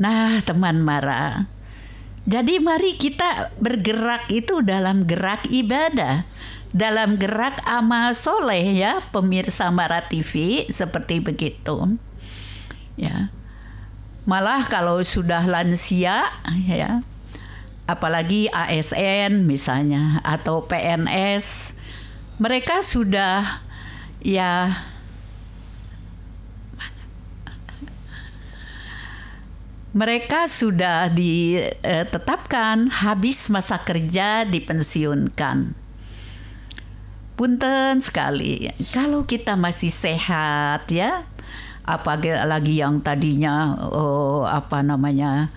Nah, teman Mara. Jadi mari kita bergerak itu dalam gerak ibadah, dalam gerak amal soleh ya, pemirsa Mara TV seperti begitu. Ya. Malah kalau sudah lansia ya, apalagi ASN misalnya atau PNS, mereka sudah ya mereka sudah ditetapkan eh, habis masa kerja dipensiunkan. Punten sekali, kalau kita masih sehat ya, apalagi yang tadinya oh, apa namanya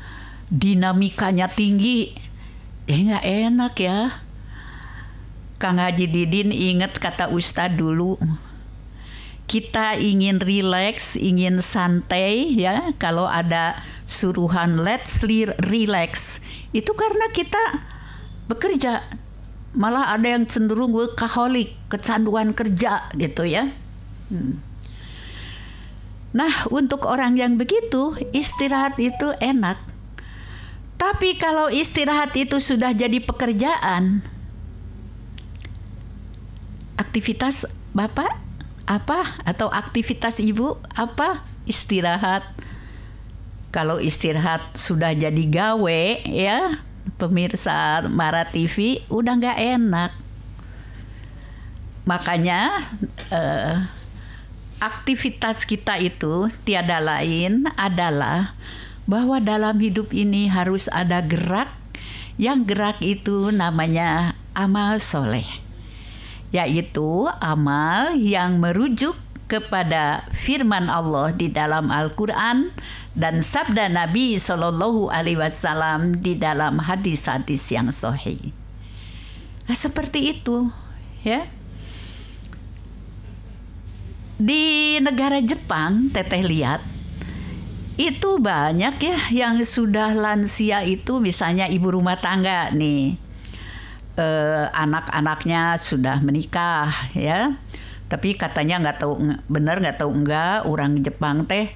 dinamikanya tinggi, ya nggak enak ya. Kang Haji Didin ingat kata Ustadz dulu, kita ingin relax, ingin santai ya. Kalau ada suruhan let's relax, itu karena kita bekerja. Malah ada yang cenderung gue kecanduan kerja gitu ya. Hmm. Nah, untuk orang yang begitu, istirahat itu enak. Tapi kalau istirahat itu sudah jadi pekerjaan, aktivitas Bapak apa atau aktivitas ibu apa istirahat kalau istirahat sudah jadi gawe ya pemirsa Mara TV udah nggak enak makanya eh, aktivitas kita itu tiada lain adalah bahwa dalam hidup ini harus ada gerak yang gerak itu namanya amal soleh yaitu amal yang merujuk kepada firman Allah di dalam Al-Quran dan sabda Nabi Shallallahu Alaihi Wasallam di dalam hadis-hadis yang sahih. Nah, seperti itu, ya. Di negara Jepang, Teteh lihat itu banyak ya yang sudah lansia itu misalnya ibu rumah tangga nih eh, anak-anaknya sudah menikah ya tapi katanya nggak tahu benar nggak tahu enggak orang Jepang teh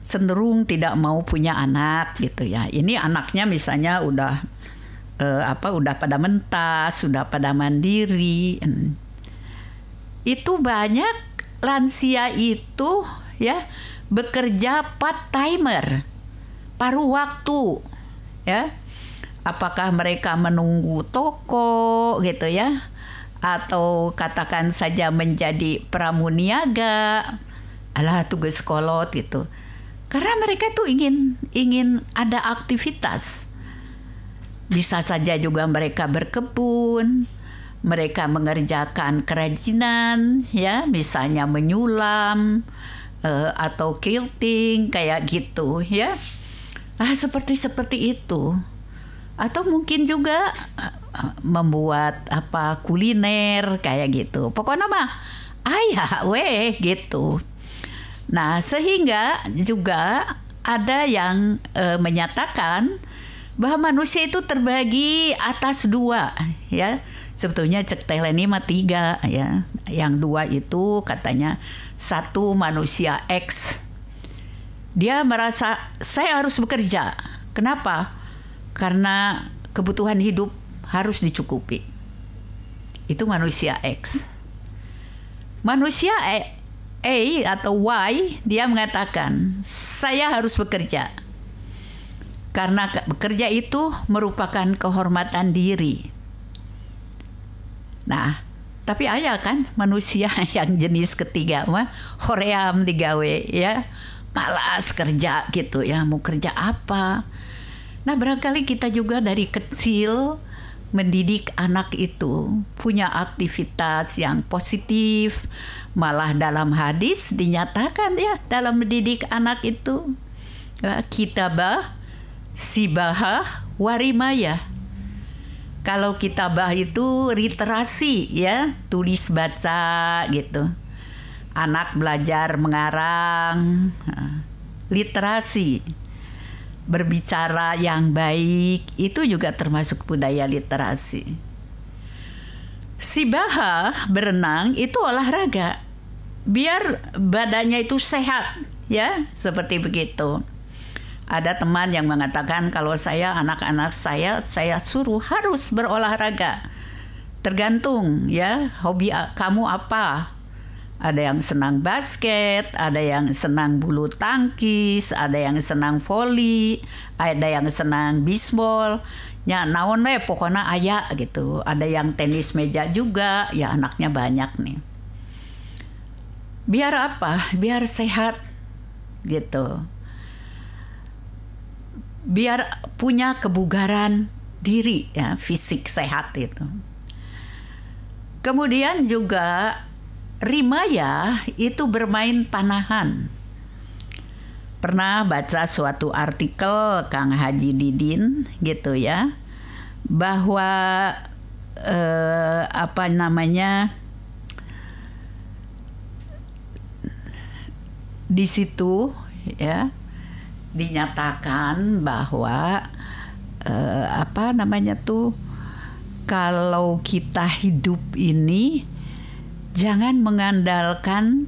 cenderung tidak mau punya anak gitu ya ini anaknya misalnya udah eh, apa udah pada mentas sudah pada mandiri itu banyak lansia itu ya bekerja part timer paruh waktu ya apakah mereka menunggu toko gitu ya atau katakan saja menjadi pramuniaga alah tugas kolot gitu karena mereka tuh ingin ingin ada aktivitas bisa saja juga mereka berkebun mereka mengerjakan kerajinan ya misalnya menyulam uh, atau quilting kayak gitu ya ah seperti seperti itu atau mungkin juga eh, membuat apa kuliner kayak gitu. Pokoknya mah ayah weh gitu. Nah, sehingga juga ada yang e, menyatakan bahwa manusia itu terbagi atas dua ya sebetulnya cek ini mah tiga ya yang dua itu katanya satu manusia X dia merasa saya harus bekerja kenapa karena kebutuhan hidup harus dicukupi. Itu manusia X. Manusia e, A atau Y dia mengatakan, "Saya harus bekerja." Karena bekerja itu merupakan kehormatan diri. Nah, tapi ayah kan manusia yang jenis ketiga mah hoream digawe ya malas kerja gitu ya mau kerja apa Nah, barangkali kita juga dari kecil mendidik anak itu punya aktivitas yang positif. Malah dalam hadis dinyatakan ya dalam mendidik anak itu kita ya, bah kitabah sibahah warimaya. Kalau kita bah itu literasi ya, tulis baca gitu. Anak belajar mengarang literasi berbicara yang baik itu juga termasuk budaya literasi. Si Baha berenang itu olahraga biar badannya itu sehat ya seperti begitu. Ada teman yang mengatakan kalau saya anak-anak saya saya suruh harus berolahraga. Tergantung ya hobi kamu apa ada yang senang basket, ada yang senang bulu tangkis, ada yang senang voli, ada yang senang bisbol. Ya naon deh pokoknya ayah gitu. Ada yang tenis meja juga, ya anaknya banyak nih. Biar apa? Biar sehat gitu. Biar punya kebugaran diri ya, fisik sehat itu. Kemudian juga Rimaya itu bermain panahan. Pernah baca suatu artikel Kang Haji Didin gitu ya, bahwa eh, apa namanya di situ ya dinyatakan bahwa eh, apa namanya tuh kalau kita hidup ini jangan mengandalkan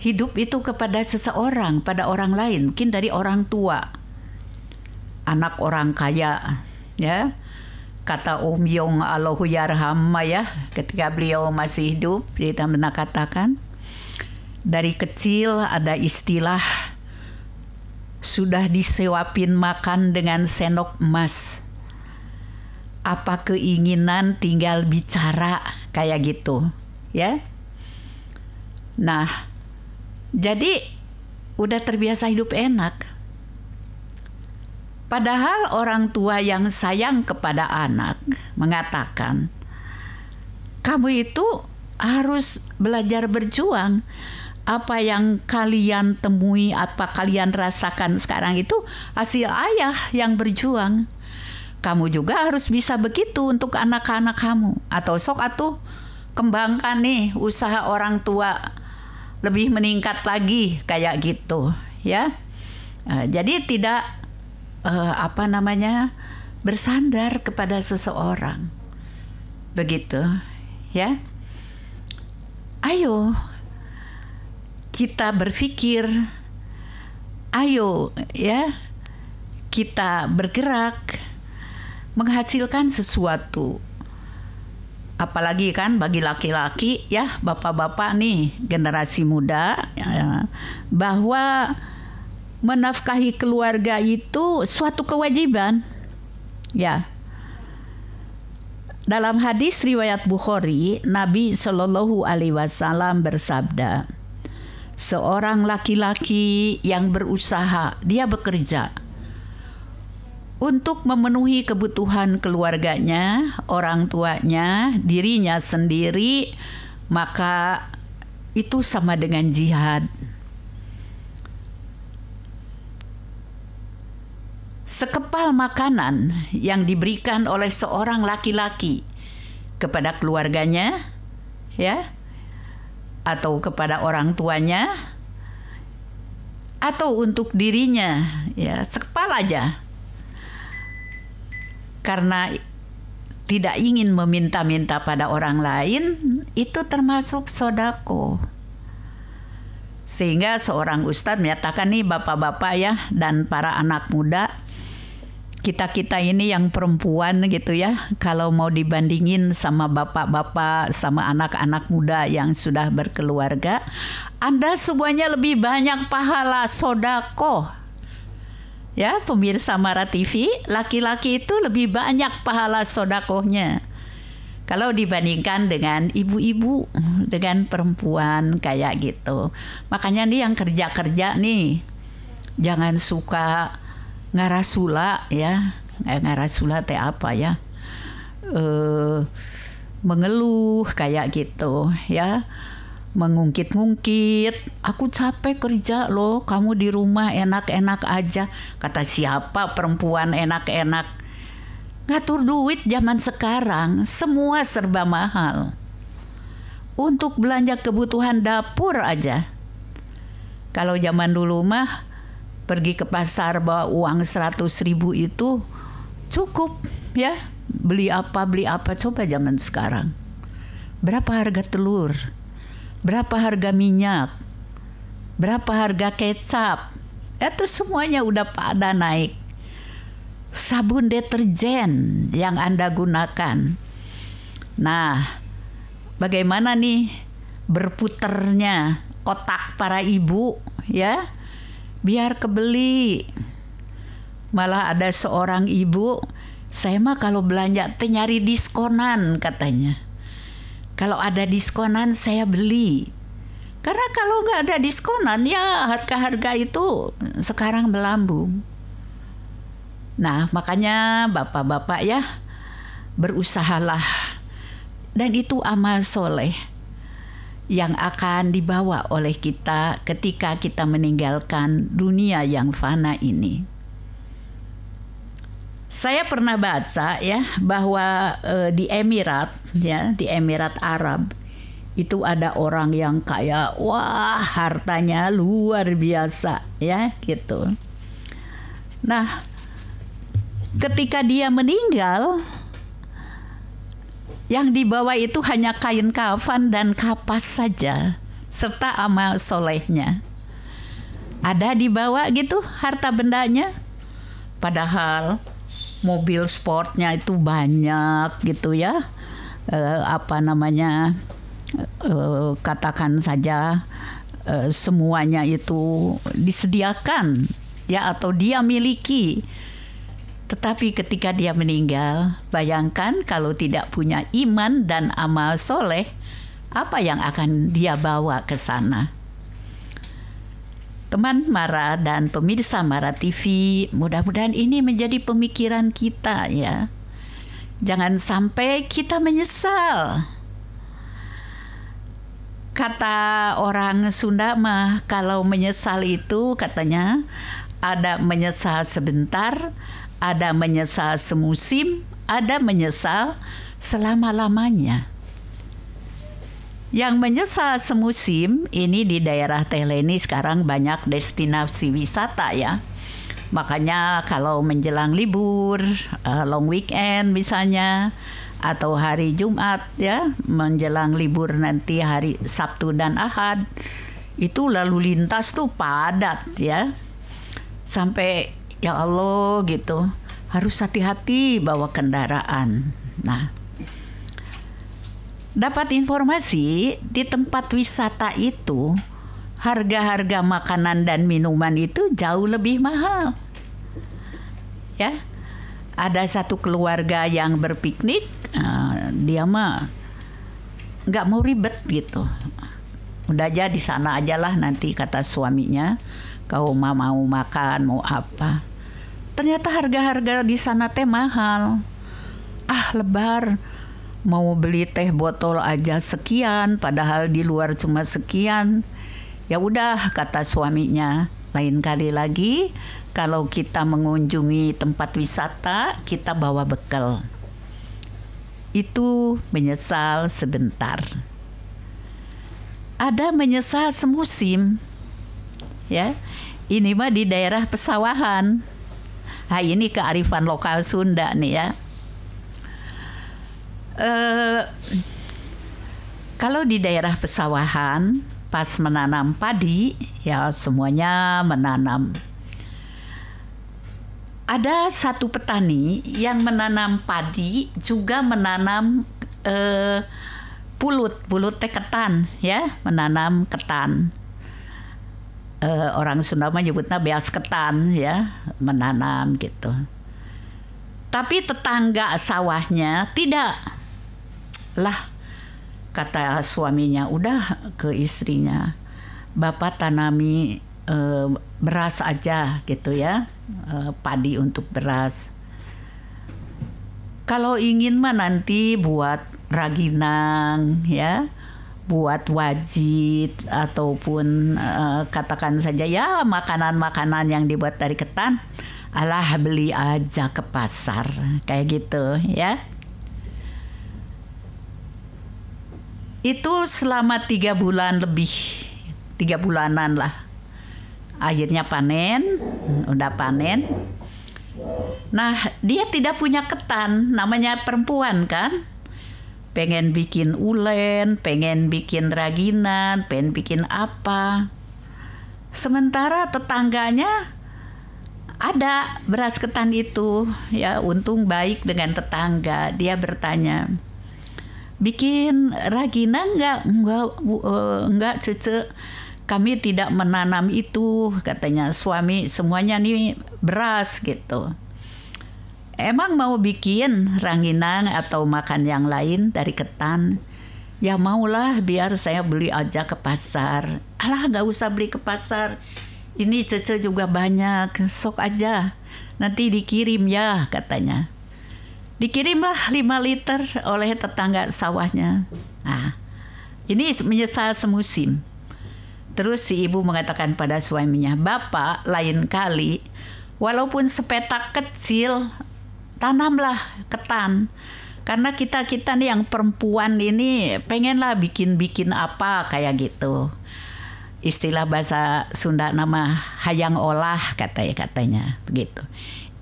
hidup itu kepada seseorang, pada orang lain, mungkin dari orang tua, anak orang kaya, ya. Kata Om Yong Allahu Yarhamma ya, ketika beliau masih hidup, kita pernah katakan, dari kecil ada istilah sudah disewapin makan dengan sendok emas apa keinginan tinggal bicara kayak gitu ya nah jadi udah terbiasa hidup enak padahal orang tua yang sayang kepada anak mengatakan kamu itu harus belajar berjuang apa yang kalian temui apa kalian rasakan sekarang itu hasil ayah yang berjuang kamu juga harus bisa begitu untuk anak-anak kamu atau sok atau kembangkan nih usaha orang tua lebih meningkat lagi kayak gitu ya uh, jadi tidak uh, apa namanya bersandar kepada seseorang begitu ya ayo kita berpikir ayo ya kita bergerak menghasilkan sesuatu. Apalagi kan bagi laki-laki ya, bapak-bapak nih, generasi muda ya, bahwa menafkahi keluarga itu suatu kewajiban. Ya. Dalam hadis riwayat Bukhari, Nabi Shallallahu alaihi wasallam bersabda, seorang laki-laki yang berusaha, dia bekerja untuk memenuhi kebutuhan keluarganya, orang tuanya, dirinya sendiri, maka itu sama dengan jihad. Sekepal makanan yang diberikan oleh seorang laki-laki kepada keluarganya, ya, atau kepada orang tuanya, atau untuk dirinya, ya, sekepal aja karena tidak ingin meminta-minta pada orang lain itu termasuk sodako. Sehingga seorang ustadz menyatakan nih bapak-bapak ya dan para anak muda kita-kita ini yang perempuan gitu ya kalau mau dibandingin sama bapak-bapak sama anak-anak muda yang sudah berkeluarga Anda semuanya lebih banyak pahala sodako ya pemirsa Mara TV, laki-laki itu lebih banyak pahala sodakohnya. Kalau dibandingkan dengan ibu-ibu, dengan perempuan kayak gitu. Makanya nih yang kerja-kerja nih, jangan suka ngarasula ya. Eh, ngarasula teh apa ya? Eh, mengeluh kayak gitu ya mengungkit-ungkit. Aku capek kerja loh, kamu di rumah enak-enak aja. Kata siapa perempuan enak-enak? Ngatur duit zaman sekarang semua serba mahal. Untuk belanja kebutuhan dapur aja. Kalau zaman dulu mah pergi ke pasar bawa uang 100 ribu itu cukup ya. Beli apa beli apa coba zaman sekarang. Berapa harga telur? berapa harga minyak, berapa harga kecap, itu semuanya udah pada naik. Sabun deterjen yang Anda gunakan. Nah, bagaimana nih berputarnya otak para ibu ya? Biar kebeli. Malah ada seorang ibu, saya mah kalau belanja teh nyari diskonan katanya. Kalau ada diskonan saya beli. Karena kalau nggak ada diskonan ya harga-harga itu sekarang melambung. Nah makanya bapak-bapak ya berusahalah dan itu amal soleh yang akan dibawa oleh kita ketika kita meninggalkan dunia yang fana ini. Saya pernah baca ya bahwa e, di Emirat ya di Emirat Arab itu ada orang yang kaya, wah hartanya luar biasa ya gitu. Nah, ketika dia meninggal yang dibawa itu hanya kain kafan dan kapas saja serta amal solehnya. Ada dibawa gitu harta bendanya, padahal mobil sportnya itu banyak gitu ya eh, apa namanya eh, katakan saja eh, semuanya itu disediakan ya atau dia miliki tetapi ketika dia meninggal, bayangkan kalau tidak punya iman dan amal soleh, apa yang akan dia bawa ke sana? teman Mara dan pemirsa Mara TV, mudah-mudahan ini menjadi pemikiran kita ya. Jangan sampai kita menyesal. Kata orang Sunda mah kalau menyesal itu katanya ada menyesal sebentar, ada menyesal semusim, ada menyesal selama-lamanya. Yang menyesal semusim ini di daerah Tehleni sekarang banyak destinasi wisata ya. Makanya kalau menjelang libur, uh, long weekend misalnya atau hari Jumat ya, menjelang libur nanti hari Sabtu dan Ahad itu lalu lintas tuh padat ya. Sampai ya Allah gitu, harus hati-hati bawa kendaraan. Nah, Dapat informasi di tempat wisata itu harga-harga makanan dan minuman itu jauh lebih mahal. Ya. Ada satu keluarga yang berpiknik, eh, dia mah nggak mau ribet gitu. Udah aja di sana lah nanti kata suaminya, kau mau mau makan, mau apa. Ternyata harga-harga di sana teh mahal. Ah, lebar mau beli teh botol aja sekian padahal di luar cuma sekian ya udah kata suaminya lain kali lagi kalau kita mengunjungi tempat wisata kita bawa bekal itu menyesal sebentar ada menyesal semusim ya ini mah di daerah pesawahan Nah ini kearifan lokal Sunda nih ya Eh, kalau di daerah pesawahan pas menanam padi ya semuanya menanam. Ada satu petani yang menanam padi juga menanam eh, pulut, pulut teh ketan ya, menanam ketan. eh, orang Sunda menyebutnya beas ketan ya, menanam gitu. Tapi tetangga sawahnya tidak lah kata suaminya udah ke istrinya bapak tanami e, beras aja gitu ya e, padi untuk beras kalau ingin mah nanti buat raginang ya buat wajit ataupun e, katakan saja ya makanan-makanan yang dibuat dari ketan alah beli aja ke pasar kayak gitu ya Itu selama tiga bulan lebih, tiga bulanan lah. Akhirnya panen, udah panen. Nah, dia tidak punya ketan, namanya perempuan kan. Pengen bikin ulen, pengen bikin raginan, pengen bikin apa. Sementara tetangganya ada beras ketan itu ya untung baik dengan tetangga dia bertanya bikin ragina nggak nggak eh, nggak cece kami tidak menanam itu katanya suami semuanya nih beras gitu emang mau bikin ranginang atau makan yang lain dari ketan ya maulah biar saya beli aja ke pasar alah nggak usah beli ke pasar ini cece juga banyak sok aja nanti dikirim ya katanya Dikirimlah 5 liter oleh tetangga sawahnya. Nah, ini menyesal semusim. Terus si ibu mengatakan pada suaminya, "Bapak, lain kali walaupun sepetak kecil tanamlah ketan." Karena kita-kita nih yang perempuan ini pengenlah bikin-bikin apa kayak gitu. Istilah bahasa Sunda nama hayang olah katanya, katanya begitu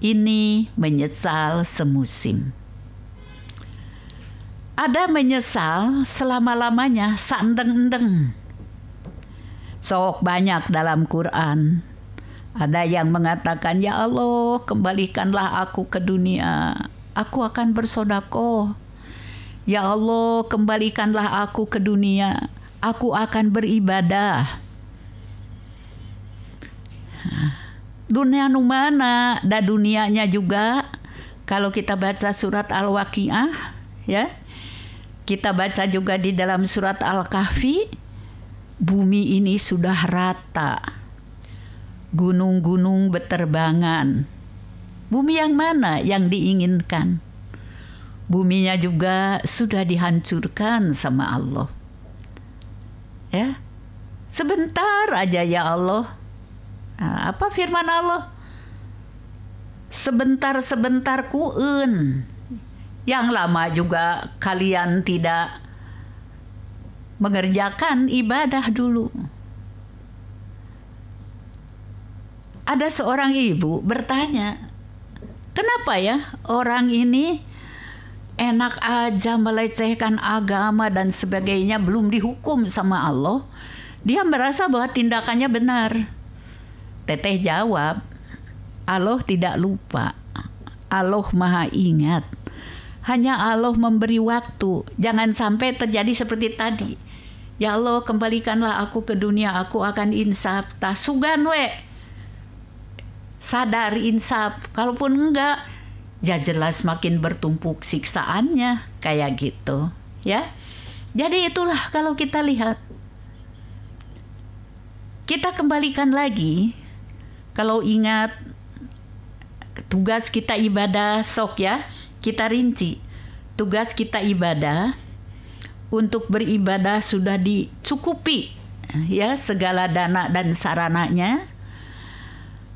ini menyesal semusim. Ada menyesal selama-lamanya sandeng-endeng. Sok banyak dalam Quran. Ada yang mengatakan, Ya Allah, kembalikanlah aku ke dunia. Aku akan bersodako. Ya Allah, kembalikanlah aku ke dunia. Aku akan beribadah. Hah dunia nu mana dan dunianya juga kalau kita baca surat Al-Waqiah ya kita baca juga di dalam surat Al-Kahfi bumi ini sudah rata gunung-gunung beterbangan bumi yang mana yang diinginkan buminya juga sudah dihancurkan sama Allah ya sebentar aja ya Allah Eh, apa firman Allah? Sebentar-sebentar kuun. Yang lama juga kalian tidak mengerjakan ibadah dulu. Ada seorang ibu bertanya, "Kenapa ya orang ini enak aja melecehkan agama dan sebagainya belum dihukum sama Allah?" Dia merasa bahwa tindakannya benar. Teteh jawab, Allah tidak lupa. Allah maha ingat. Hanya Allah memberi waktu. Jangan sampai terjadi seperti tadi. Ya Allah, kembalikanlah aku ke dunia. Aku akan insaf. Tasugan we. Sadar insaf. Kalaupun enggak, ya jelas makin bertumpuk siksaannya. Kayak gitu. Ya. Jadi itulah kalau kita lihat. Kita kembalikan lagi kalau ingat tugas kita ibadah sok ya, kita rinci. Tugas kita ibadah untuk beribadah sudah dicukupi ya segala dana dan sarananya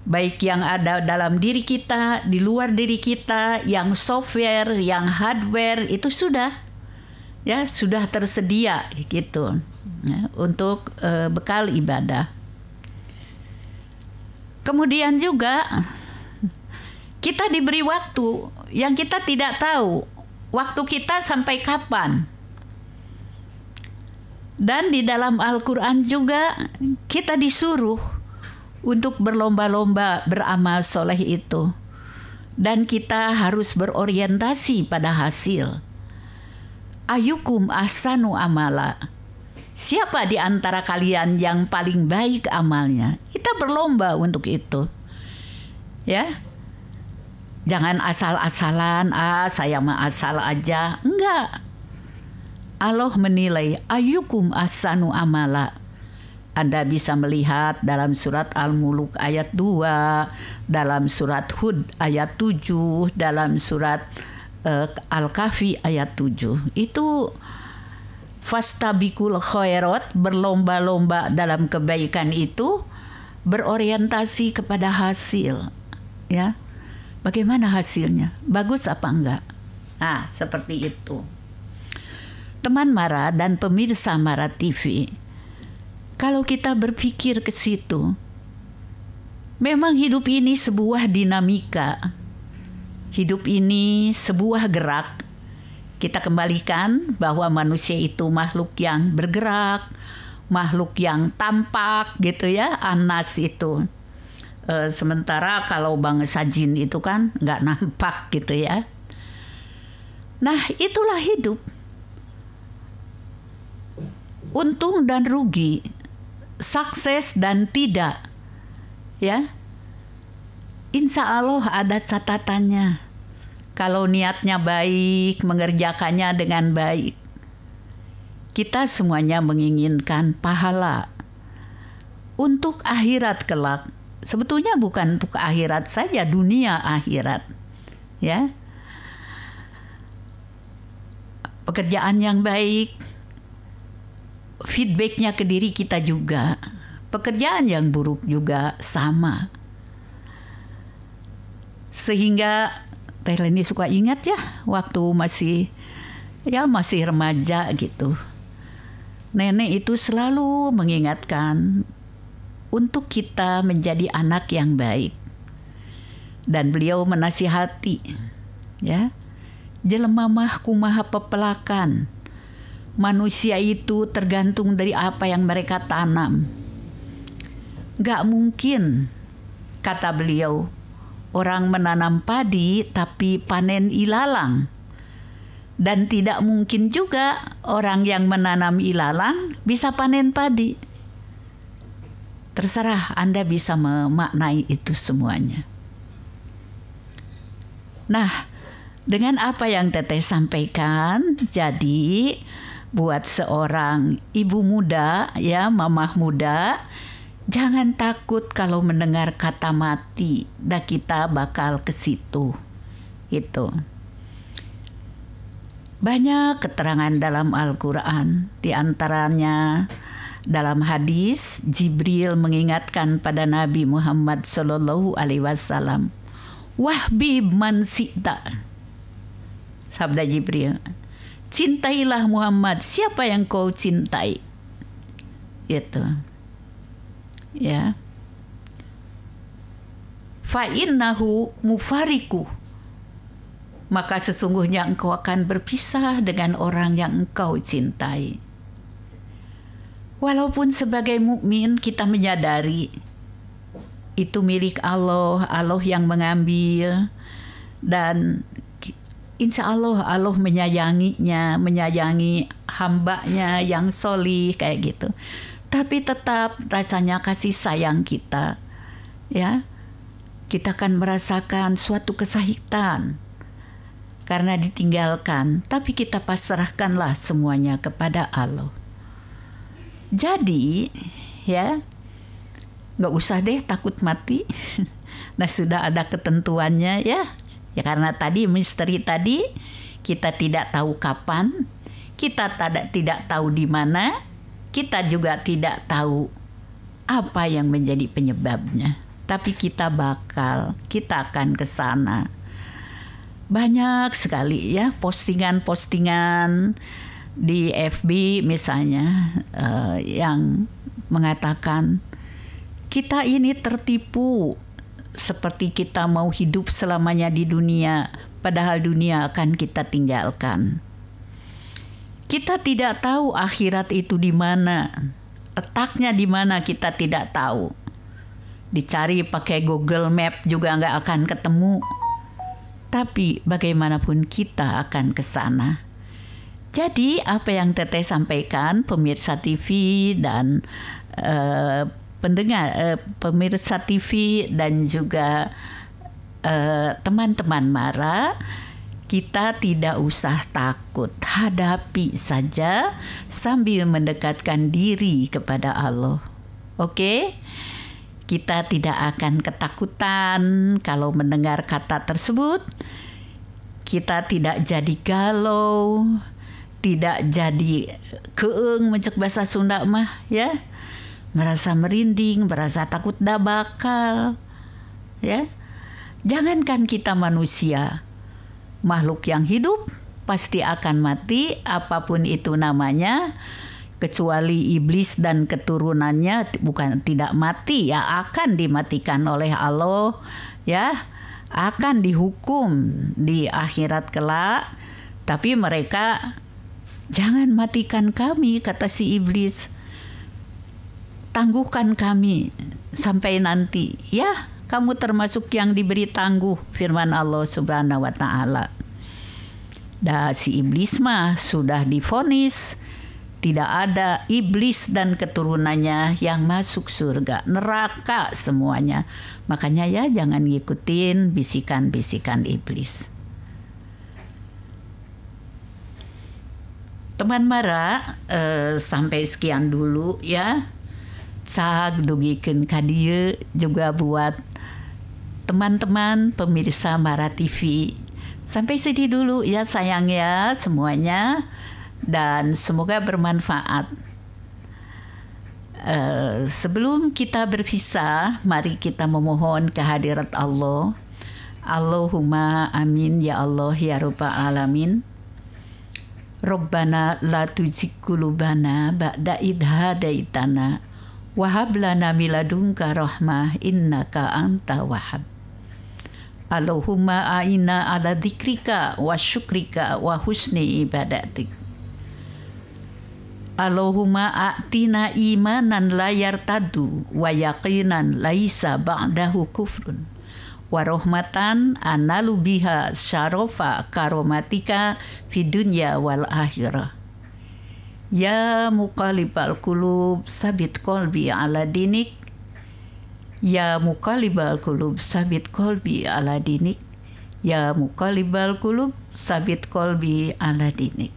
baik yang ada dalam diri kita, di luar diri kita, yang software, yang hardware itu sudah ya sudah tersedia gitu ya, untuk uh, bekal ibadah. Kemudian juga kita diberi waktu yang kita tidak tahu waktu kita sampai kapan. Dan di dalam Al-Qur'an juga kita disuruh untuk berlomba-lomba beramal soleh itu. Dan kita harus berorientasi pada hasil. Ayukum asanu amala Siapa di antara kalian yang paling baik amalnya? Kita berlomba untuk itu. Ya. Jangan asal-asalan, ah saya mah asal aja. Enggak. Allah menilai Ayukum asanu amala. Anda bisa melihat dalam surat Al-Muluk ayat 2, dalam surat Hud ayat 7, dalam surat uh, Al-Kahfi ayat 7. Itu fastabikul khairat berlomba-lomba dalam kebaikan itu berorientasi kepada hasil ya bagaimana hasilnya bagus apa enggak nah seperti itu teman Mara dan pemirsa Mara TV kalau kita berpikir ke situ memang hidup ini sebuah dinamika hidup ini sebuah gerak kita kembalikan bahwa manusia itu makhluk yang bergerak, makhluk yang tampak gitu ya, anas itu. E, sementara kalau bangsa jin itu kan nggak nampak gitu ya. Nah itulah hidup. Untung dan rugi, sukses dan tidak, ya. Insya Allah ada catatannya kalau niatnya baik, mengerjakannya dengan baik. Kita semuanya menginginkan pahala untuk akhirat kelak. Sebetulnya bukan untuk akhirat saja, dunia akhirat. Ya. Pekerjaan yang baik, feedbacknya ke diri kita juga. Pekerjaan yang buruk juga sama. Sehingga Teh Leni suka ingat ya waktu masih ya masih remaja gitu. Nenek itu selalu mengingatkan untuk kita menjadi anak yang baik. Dan beliau menasihati ya. Jelema mah kumaha pepelakan. Manusia itu tergantung dari apa yang mereka tanam. Gak mungkin, kata beliau, orang menanam padi tapi panen ilalang. Dan tidak mungkin juga orang yang menanam ilalang bisa panen padi. Terserah Anda bisa memaknai itu semuanya. Nah, dengan apa yang Teteh sampaikan, jadi buat seorang ibu muda ya, mamah muda Jangan takut kalau mendengar kata mati, dah kita bakal ke situ. Itu. Banyak keterangan dalam Al-Qur'an, di antaranya dalam hadis Jibril mengingatkan pada Nabi Muhammad SAW, alaihi wasallam, "Wahbi mansita." Sabda Jibril, "Cintailah Muhammad siapa yang kau cintai." Itu ya fa innahu mufariku maka sesungguhnya engkau akan berpisah dengan orang yang engkau cintai walaupun sebagai mukmin kita menyadari itu milik Allah Allah yang mengambil dan insya Allah Allah menyayanginya, menyayangi hambanya yang solih kayak gitu tapi tetap rasanya kasih sayang kita ya kita akan merasakan suatu kesahitan karena ditinggalkan tapi kita pasrahkanlah semuanya kepada Allah jadi ya nggak usah deh takut mati nah sudah ada ketentuannya ya ya karena tadi misteri tadi kita tidak tahu kapan kita tidak tidak tahu di mana kita juga tidak tahu apa yang menjadi penyebabnya, tapi kita bakal kita akan ke sana. Banyak sekali ya postingan-postingan di FB misalnya uh, yang mengatakan kita ini tertipu seperti kita mau hidup selamanya di dunia padahal dunia akan kita tinggalkan. Kita tidak tahu akhirat itu di mana. Letaknya di mana kita tidak tahu. Dicari pakai Google Map juga nggak akan ketemu. Tapi bagaimanapun kita akan ke sana. Jadi apa yang Teteh sampaikan pemirsa TV dan uh, pendengar uh, pemirsa TV dan juga eh, teman-teman uh, teman -teman Mara kita tidak usah takut, hadapi saja sambil mendekatkan diri kepada Allah. Oke, kita tidak akan ketakutan kalau mendengar kata tersebut. Kita tidak jadi galau, tidak jadi keeng mencek bahasa Sunda mah ya. Merasa merinding, merasa takut dah bakal ya. Jangankan kita manusia, makhluk yang hidup pasti akan mati apapun itu namanya kecuali iblis dan keturunannya bukan tidak mati ya akan dimatikan oleh Allah ya akan dihukum di akhirat kelak tapi mereka jangan matikan kami kata si iblis tangguhkan kami sampai nanti ya kamu termasuk yang diberi tangguh firman Allah Subhanahu wa taala. Dah si iblis mah sudah difonis tidak ada iblis dan keturunannya yang masuk surga, neraka semuanya. Makanya ya jangan ngikutin bisikan-bisikan iblis. Teman Mara, eh, sampai sekian dulu ya cak dugiken kadie juga buat teman-teman pemirsa Mara TV. Sampai sini dulu ya sayang ya semuanya dan semoga bermanfaat. Uh, sebelum kita berpisah, mari kita memohon kehadirat Allah. Allahumma amin ya Allah ya rupa alamin. Rabbana la tujik kulubana ba'da idha daitana Wahab lana miladunka rahmah innaka anta wahab. Allahumma aina ala dikrika wa syukrika wa husni ibadatik. Allahumma atina imanan layar tadu wa yakinan laisa ba'dahu kufrun. Wa rahmatan analu biha syarofa karomatika fi dunya wal akhirah. Ya muqalibal kulub sabit kolbi ala dinik Ya muqalibal kulub sabit kolbi ala dinik Ya muqalibal kulub sabit kolbi ala dinik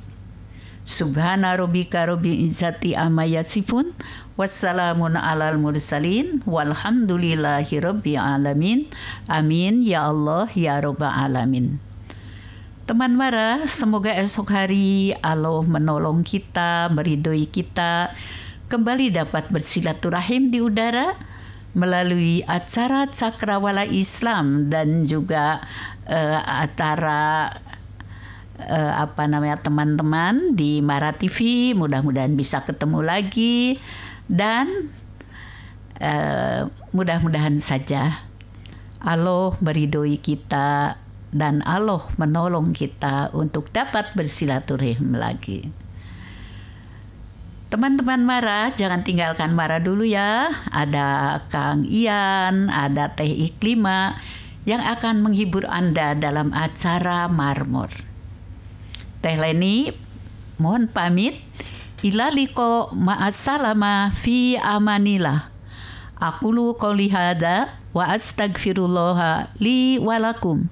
Subhana rabbika rabbil izzati amma yasifun wassalamun alal mursalin walhamdulillahi rabbil alamin Amin ya Allah ya rabbal alamin Teman Mara, semoga esok hari Allah menolong kita, meridoi kita, kembali dapat bersilaturahim di udara melalui acara Cakrawala Islam dan juga uh, acara uh, apa namanya teman-teman di Mara TV mudah-mudahan bisa ketemu lagi dan uh, mudah-mudahan saja Allah meridoi kita dan Allah menolong kita untuk dapat bersilaturahim lagi. Teman-teman Mara, jangan tinggalkan Mara dulu ya. Ada Kang Ian, ada Teh Iklima yang akan menghibur Anda dalam acara Marmor. Teh Leni, mohon pamit. Ilaliko ma'asalama fi amanillah. Aku lu qawli wa astagfirullah li walakum.